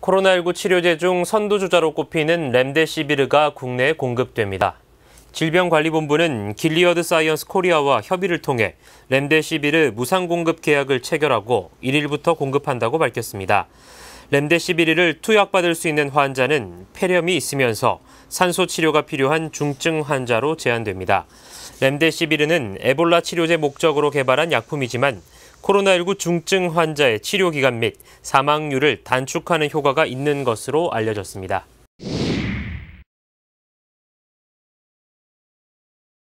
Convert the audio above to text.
코로나19 치료제 중 선두주자로 꼽히는 렘데시비르가 국내에 공급됩니다. 질병관리본부는 길리어드 사이언스 코리아와 협의를 통해 렘데시비르 무상 공급 계약을 체결하고 1일부터 공급한다고 밝혔습니다. 렘데시비르를 투약받을 수 있는 환자는 폐렴이 있으면서 산소 치료가 필요한 중증 환자로 제한됩니다. 렘데시비르는 에볼라 치료제 목적으로 개발한 약품이지만 코로나19 중증 환자의 치료 기간 및 사망률을 단축하는 효과가 있는 것으로 알려졌습니다.